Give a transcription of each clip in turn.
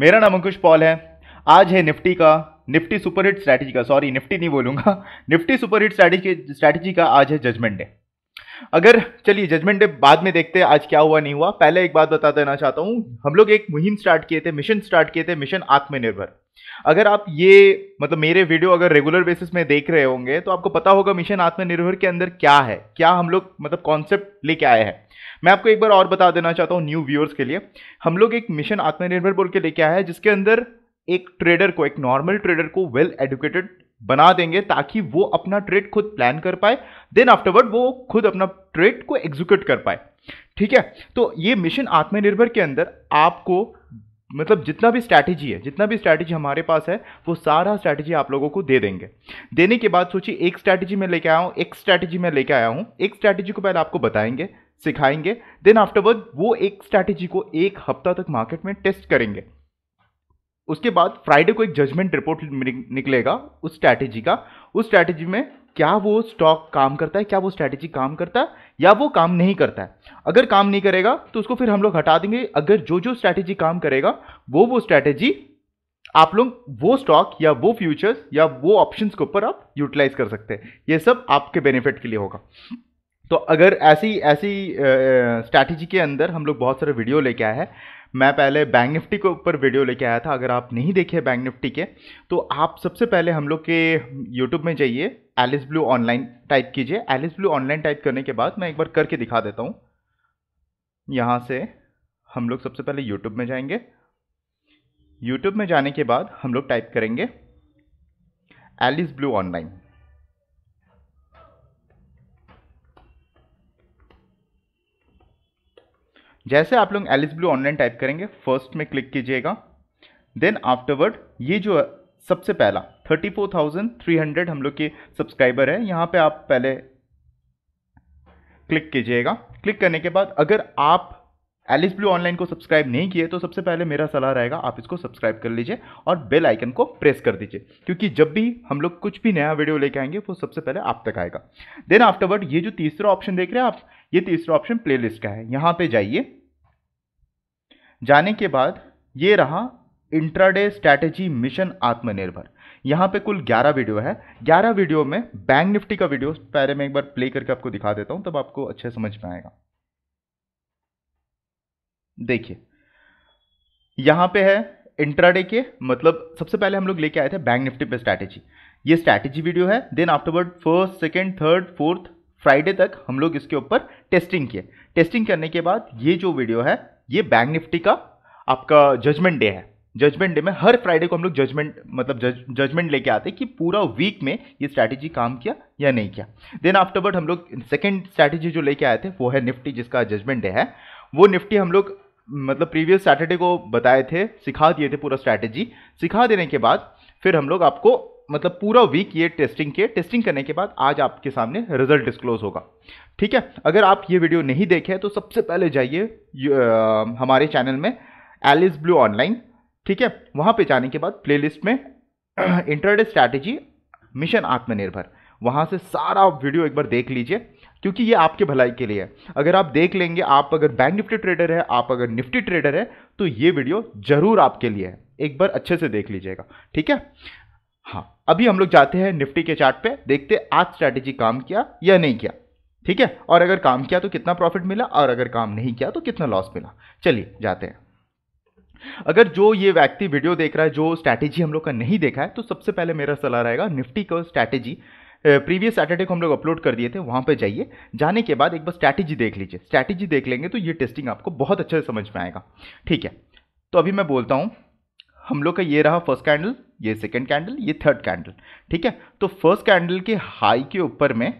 मेरा नाम अंकुश पॉल है आज है निफ्टी का निफ्टी सुपरहिट स्ट्रैटेजी का सॉरी निफ्टी नहीं बोलूंगा निफ्टी सुपरहिट स्ट्रैटेजी स्ट्रैटेजी का आज है जजमेंट डे अगर चलिए जजमेंट डे बाद में देखते हैं आज क्या हुआ नहीं हुआ पहले एक बात बता देना चाहता हूँ हम लोग एक मुहिम स्टार्ट किए थे मिशन स्टार्ट किए थे मिशन आत्मनिर्भर अगर आप ये मतलब मेरे वीडियो अगर रेगुलर बेसिस में देख रहे होंगे तो आपको पता होगा मिशन आत्मनिर्भर के अंदर क्या है क्या हम लोग मतलब कॉन्सेप्ट लेके आए हैं मैं आपको एक बार और बता देना चाहता हूँ न्यू व्यूअर्स के लिए हम लोग एक मिशन आत्मनिर्भर बोल के लेके आए हैं जिसके अंदर एक ट्रेडर को एक नॉर्मल ट्रेडर को वेल एडुकेटेड बना देंगे ताकि वो अपना ट्रेड खुद प्लान कर पाए देन आफ्टरवर्ड वो खुद अपना ट्रेड को एग्जीक्यूट कर पाए ठीक है तो ये मिशन आत्मनिर्भर के अंदर आपको मतलब जितना भी स्ट्रैटेजी है जितना भी स्ट्रैटेजी हमारे पास है वो सारा स्ट्रैटेजी आप लोगों को दे देंगे देने के बाद सोचिए एक स्ट्रैटेजी मैं लेके आया हूँ एक स्ट्रैटेजी मैं लेके आया हूँ एक स्ट्रैटेजी को पहले आपको बताएंगे सिखाएंगे देन आफ्टरवर्ड वो एक स्ट्रैटेजी को एक हफ्ता तक मार्केट में टेस्ट करेंगे उसके बाद फ्राइडे को एक जजमेंट रिपोर्ट निकलेगा उस स्ट्रैटेजी का उस स्ट्रैटेजी में क्या वो स्टॉक काम करता है क्या वो स्ट्रैटेजी काम करता है या वो काम नहीं करता है अगर काम नहीं करेगा तो उसको फिर हम लोग हटा देंगे अगर जो जो स्ट्रैटेजी काम करेगा वो वो स्ट्रैटेजी आप लोग वो स्टॉक या वो फ्यूचर्स या वो ऑप्शंस के ऊपर आप यूटिलाइज कर सकते हैं ये सब आपके बेनिफिट के लिए होगा तो अगर ऐसी ऐसी स्ट्रैटेजी के अंदर हम लोग बहुत सारे वीडियो लेके आए हैं मैं पहले बैंक निफ्टी के ऊपर वीडियो लेके आया था अगर आप नहीं देखे बैंक निफ्टी के तो आप सबसे पहले हम लोग के यूट्यूब में जाइए एलिस ब्लू ऑनलाइन टाइप कीजिए एलिस ब्लू ऑनलाइन टाइप करने के बाद मैं एक बार करके दिखा देता हूँ यहाँ से हम लोग सबसे पहले यूट्यूब में जाएंगे यूट्यूब में जाने के बाद हम लोग टाइप करेंगे एलिस ब्लू ऑनलाइन जैसे आप लोग एलिस ब्लू ऑनलाइन टाइप करेंगे फर्स्ट में क्लिक कीजिएगा देन आफ्टरवर्ड ये जो है सबसे पहला 34,300 हम लोग के सब्सक्राइबर है यहाँ पे आप पहले क्लिक कीजिएगा क्लिक करने के बाद अगर आप एलिस ब्लू ऑनलाइन को सब्सक्राइब नहीं किए तो सबसे पहले मेरा सलाह रहेगा आप इसको सब्सक्राइब कर लीजिए और बेल आइकन को प्रेस कर दीजिए क्योंकि जब भी हम लोग कुछ भी नया वीडियो लेके आएंगे वो सबसे पहले आप तक आएगा देन आफ्टरवर्ड ये जो तीसरा ऑप्शन देख रहे हैं आप ये तीसरा ऑप्शन प्ले का है यहाँ पर जाइए जाने के बाद ये रहा इंट्राडे स्ट्रैटेजी मिशन आत्मनिर्भर यहाँ पे कुल 11 वीडियो है 11 वीडियो में बैंक निफ्टी का वीडियो पहले मैं एक बार प्ले करके आपको दिखा देता हूँ तब आपको अच्छे समझ में आएगा देखिए यहां पे है इंट्राडे के मतलब सबसे पहले हम लोग लेके आए थे बैंक निफ्टी पे स्ट्रैटेजी ये स्ट्रैटेजी वीडियो है then afterward first second third fourth Friday तक हम लोग इसके ऊपर टेस्टिंग किए टेस्टिंग करने के बाद ये जो वीडियो है ये बैंक निफ्टी का आपका जजमेंट डे है जजमेंट डे में हर फ्राइडे को हम लोग जजमेंट मतलब जजमेंट लेके आते कि पूरा वीक में ये स्ट्रैटेजी काम किया या नहीं किया देन आफ्टरवर्ड हम लोग सेकेंड स्ट्रैटेजी जो लेके आए थे वो है निफ्टी जिसका जजमेंट डे है वो निफ्टी हम लोग मतलब प्रीवियस सैटरडे को बताए थे सिखा दिए थे पूरा स्ट्रैटेजी सिखा देने के बाद फिर हम लोग आपको मतलब पूरा वीक ये टेस्टिंग के टेस्टिंग करने के बाद आज आपके सामने रिजल्ट डिस्क्लोज होगा ठीक है अगर आप ये वीडियो नहीं देखे तो सबसे पहले जाइए हमारे चैनल में एलिस ब्लू ऑनलाइन ठीक है वहाँ पे जाने के बाद प्लेलिस्ट में इंटरडे स्ट्रैटेजी मिशन आत्मनिर्भर वहाँ से सारा वीडियो एक बार देख लीजिए क्योंकि ये आपके भलाई के लिए है अगर आप देख लेंगे आप अगर बैंक निफ्टी ट्रेडर है आप अगर निफ्टी ट्रेडर है तो ये वीडियो जरूर आपके लिए है एक बार अच्छे से देख लीजिएगा ठीक है हाँ अभी हम लोग जाते हैं निफ्टी के चार्ट पे देखते आज स्ट्रैटेजी काम किया या नहीं किया ठीक है और अगर काम किया तो कितना प्रॉफिट मिला और अगर काम नहीं किया तो कितना लॉस मिला चलिए जाते हैं अगर जो ये व्यक्ति वीडियो देख रहा है जो स्ट्रैटेजी हम लोग का नहीं देखा है तो सबसे पहले मेरा सलाह रहेगा निफ्टी का स्ट्रैटेजी प्रीवियस सैटरडे को हम लोग अपलोड कर दिए थे वहाँ पर जाइए जाने के बाद एक बार स्ट्रैटेजी देख लीजिए स्ट्रैटेजी देख लेंगे तो ये टेस्टिंग आपको बहुत अच्छे से समझ में आएगा ठीक है तो अभी मैं बोलता हूँ हम लोग का ये रहा फर्स्ट कैंडल ये सेकेंड कैंडल ये थर्ड कैंडल ठीक है तो फर्स्ट कैंडल के हाई के ऊपर में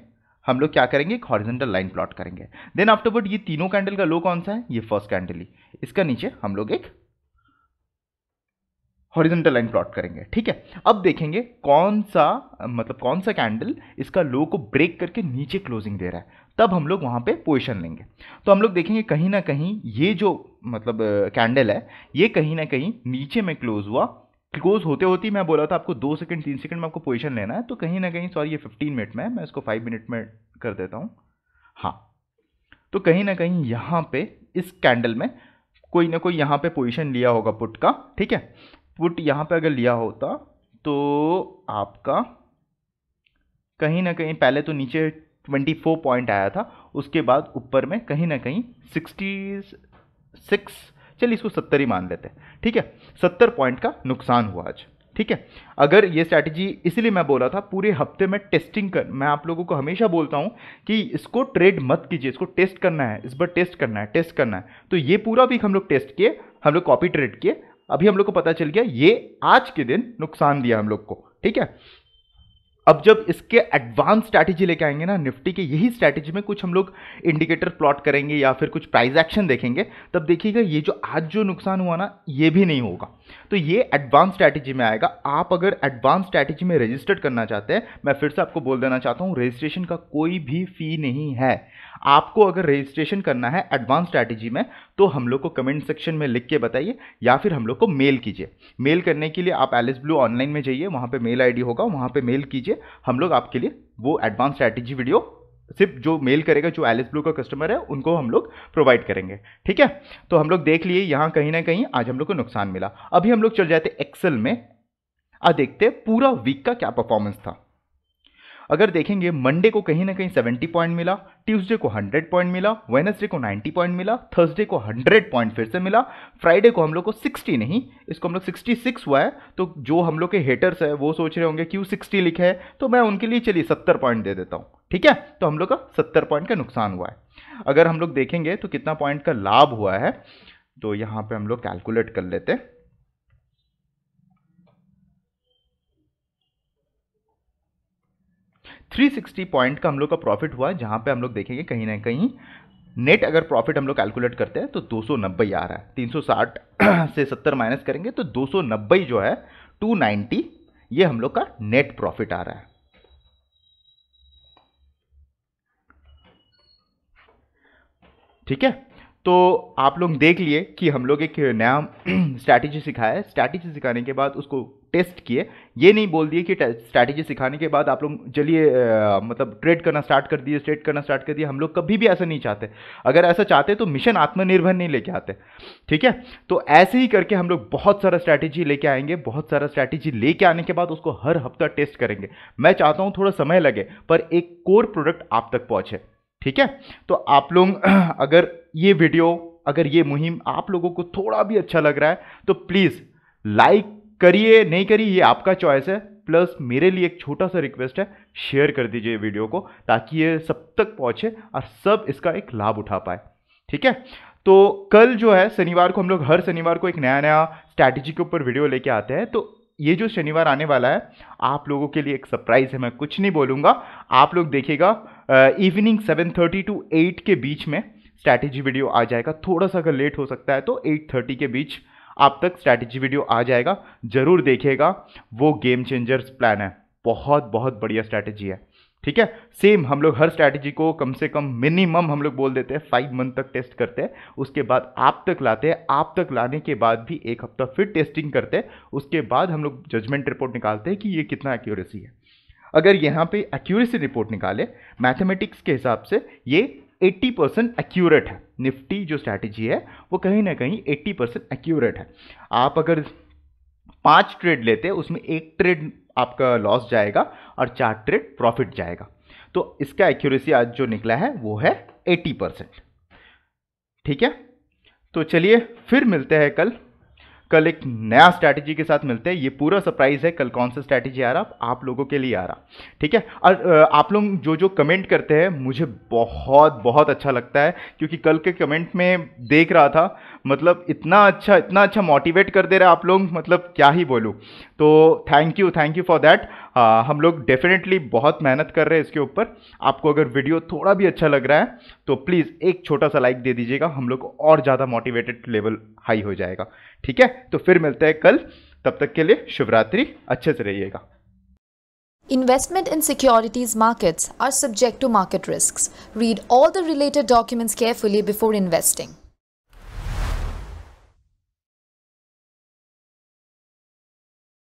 हम लोग क्या करेंगे एक हॉरिजेंटल लाइन प्लॉट करेंगे देन आफ्टरवर्ड ये तीनों कैंडल का लो कौन सा है ये फर्स्ट कैंडल ही इसका नीचे हम लोग एक हॉरिजेंटल लाइन प्लॉट करेंगे ठीक है अब देखेंगे कौन सा मतलब कौन सा कैंडल इसका लो को ब्रेक करके नीचे क्लोजिंग दे रहा है तब हम लोग वहाँ पे पोजिशन लेंगे तो हम लोग देखेंगे कहीं ना कहीं ये जो मतलब कैंडल है ये कहीं ना कहीं नीचे में क्लोज हुआ क्लोज होते होते मैं बोला था आपको दो सेकंड तीन सेकंड में आपको पोजिशन लेना है तो कहीं ना कहीं सॉरी ये फिफ्टीन मिनट में है मैं इसको फाइव मिनट में कर देता हूँ हाँ तो कहीं ना कहीं यहाँ पे इस कैंडल में कोई ना कोई यहाँ पे पोजीशन लिया होगा पुट का ठीक है पुट यहाँ पे अगर लिया होता तो आपका कहीं ना कहीं पहले तो नीचे 24 पॉइंट आया था उसके बाद ऊपर में कहीं ना कहीं सिक्सटी सिक्स चलिए इसको सत्तर ही मान लेते हैं ठीक है सत्तर पॉइंट का नुकसान हुआ आज ठीक है अगर ये स्ट्रैटेजी इसलिए मैं बोला था पूरे हफ्ते में टेस्टिंग कर मैं आप लोगों को हमेशा बोलता हूँ कि इसको ट्रेड मत कीजिए इसको टेस्ट करना है इस बार टेस्ट करना है टेस्ट करना है तो ये पूरा वीक हम लोग टेस्ट किए हम लोग कॉपी ट्रेड किए अभी हम लोग को पता चल गया ये आज के दिन नुकसान दिया हम लोग को ठीक है अब जब इसके एडवांस स्ट्रैटेजी लेके आएंगे ना निफ्टी के यही स्ट्रैटेजी में कुछ हम लोग इंडिकेटर प्लॉट करेंगे या फिर कुछ प्राइस एक्शन देखेंगे तब देखिएगा ये जो आज जो नुकसान हुआ ना ये भी नहीं होगा तो ये एडवांस स्ट्रैटेजी में आएगा आप अगर एडवांस स्ट्रैटेजी में रजिस्टर्ड करना चाहते हैं मैं फिर से आपको बोल देना चाहता हूँ रजिस्ट्रेशन का कोई भी फी नहीं है आपको अगर रजिस्ट्रेशन करना है एडवांस स्ट्रैटेजी में तो हम लोग को कमेंट सेक्शन में लिख के बताइए या फिर हम लोग को मेल कीजिए मेल करने के लिए आप एलिस ब्लू ऑनलाइन में जाइए वहाँ पर मेल आई होगा वहाँ पर मेल कीजिए कीजिए हम लोग आपके लिए वो एडवांस स्ट्रैटेजी वीडियो सिर्फ जो मेल करेगा जो एलिस ब्लू का कस्टमर है उनको हम लोग प्रोवाइड करेंगे ठीक है तो हम लोग देख लिए यहाँ कहीं ना कहीं आज हम लोग को नुकसान मिला अभी हम लोग चल जाते एक्सेल में आ देखते पूरा वीक का क्या परफॉर्मेंस था अगर देखेंगे मंडे को कहीं ना कहीं सेवेंटी पॉइंट मिला ट्यूसडे को हंड्रेड पॉइंट मिला वेनसडे को नाइन्टी पॉइंट मिला थर्सडे को हंड्रेड पॉइंट फिर से मिला फ्राइडे को हम लोग को सिक्सटी नहीं इसको हम लोग सिक्सटी सिक्स हुआ है तो जो हम लोग के हेटर्स है वो सोच रहे होंगे क्यों सिक्सटी लिखे है तो मैं उनके लिए चलिए सत्तर पॉइंट दे देता हूँ ठीक है तो हम लोग का सत्तर पॉइंट का नुकसान हुआ है अगर हम लोग देखेंगे तो कितना पॉइंट का लाभ हुआ है तो यहाँ पर हम लोग कैलकुलेट कर लेते हैं 360 पॉइंट का हम लोग का प्रॉफिट हुआ जहाँ पे हम लोग देखेंगे कहीं ना कहीं नेट अगर प्रॉफिट हम लोग कैलकुलेट करते हैं तो 290 आ रहा है 360 से 70 माइनस करेंगे तो 290 जो है 290 ये हम लोग का नेट प्रॉफिट आ रहा है ठीक है तो आप लोग देख लिए कि हम लोग एक नया स्ट्रैटेजी सिखाया है स्ट्रैटेजी सिखाने के बाद उसको टेस्ट किए ये नहीं बोल दिए कि स्ट्रैटेजी सिखाने के बाद आप लोग चलिए मतलब ट्रेड करना स्टार्ट कर दिए ट्रेड करना स्टार्ट कर दिए हम लोग कभी भी ऐसा नहीं चाहते अगर ऐसा चाहते तो मिशन आत्मनिर्भर नहीं लेके आते ठीक है तो ऐसे ही करके हम लोग बहुत सारा स्ट्रैटेजी लेके आएंगे बहुत सारा स्ट्रैटेजी लेके आने के बाद उसको हर हफ्ता टेस्ट करेंगे मैं चाहता हूँ थोड़ा समय लगे पर एक कोर प्रोडक्ट आप तक पहुँचे ठीक है तो आप लोग अगर ये वीडियो अगर ये मुहिम आप लोगों को थोड़ा भी अच्छा लग रहा है तो प्लीज़ लाइक करिए नहीं करिए ये आपका चॉइस है प्लस मेरे लिए एक छोटा सा रिक्वेस्ट है शेयर कर दीजिए वीडियो को ताकि ये सब तक पहुँचे और सब इसका एक लाभ उठा पाए ठीक है तो कल जो है शनिवार को हम लोग हर शनिवार को एक नया नया स्ट्रैटेजी के ऊपर वीडियो लेके आते हैं तो ये जो शनिवार आने वाला है आप लोगों के लिए एक सरप्राइज़ है मैं कुछ नहीं बोलूँगा आप लोग देखेगा evening seven thirty to eight के बीच में स्ट्रैटेजी वीडियो आ जाएगा थोड़ा सा अगर लेट हो सकता है तो एट थर्टी के बीच आप तक स्ट्रैटेजी वीडियो आ जाएगा ज़रूर देखिएगा वो गेम चेंजर्स प्लान है बहुत बहुत बढ़िया स्ट्रैटेजी है ठीक है सेम हम लोग हर स्ट्रैटेजी को कम से कम मिनिमम हम लोग बोल देते हैं फाइव मंथ तक टेस्ट करते हैं उसके बाद आप तक लाते हैं आप तक लाने के बाद भी एक हफ्ता फिर टेस्टिंग करते हैं उसके बाद हम लोग जजमेंट रिपोर्ट निकालते हैं कि ये कितना एक्यूरेसी है अगर यहाँ पे एक्यूरेसी रिपोर्ट निकाले मैथमेटिक्स के हिसाब से ये 80 परसेंट एक्यूरेट है निफ्टी जो स्ट्रैटेजी है वो कहीं ना कहीं 80 परसेंट एक्यूरेट है आप अगर पांच ट्रेड लेते हैं उसमें एक ट्रेड आपका लॉस जाएगा और चार ट्रेड प्रॉफिट जाएगा तो इसका एक्यूरेसी आज जो निकला है वो है 80 परसेंट ठीक है तो चलिए फिर मिलते हैं कल कल एक नया स्ट्रैटेजी के साथ मिलते हैं ये पूरा सरप्राइज है कल कौन सा स्ट्रैटेजी आ रहा आप लोगों के लिए आ रहा ठीक है और आप लोग जो जो कमेंट करते हैं मुझे बहुत बहुत अच्छा लगता है क्योंकि कल के कमेंट में देख रहा था मतलब इतना अच्छा इतना अच्छा मोटिवेट कर दे रहे आप लोग मतलब क्या ही बोलूँ तो thank you thank you for that हम लोग डेफिनेटली बहुत मेहनत कर रहे हैं इसके ऊपर आपको अगर वीडियो थोड़ा भी अच्छा लग रहा है तो प्लीज़ एक छोटा सा लाइक दे दीजिएगा हम लोग और ज़्यादा मोटिवेटेड लेवल हाई हो जाएगा ठीक है तो फिर मिलते हैं कल तब तक के लिए शिवरात्रि अच्छे से रहिएगा Investment in securities markets are subject to market risks. Read all the related documents carefully before investing.